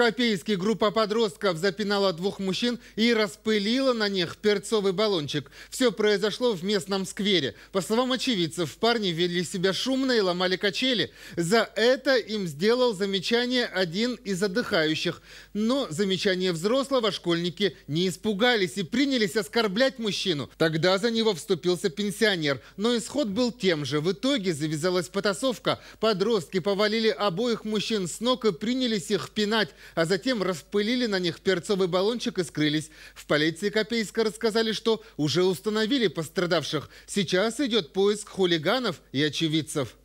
Копейске группа подростков запинала двух мужчин и распылила на них перцовый баллончик. Все произошло в местном сквере. По словам очевидцев, парни вели себя шумно и ломали качели. За это им сделал замечание один из отдыхающих. Но замечание взрослого школьники не испугались и принялись оскорблять мужчину. Тогда за него вступился пенсионер. Но исход был тем же. В итоге завязалась потасовка. Подростки повалили обоих мужчин с ног и принялись их пинать а затем распылили на них перцовый баллончик и скрылись. В полиции Копейска рассказали, что уже установили пострадавших. Сейчас идет поиск хулиганов и очевидцев.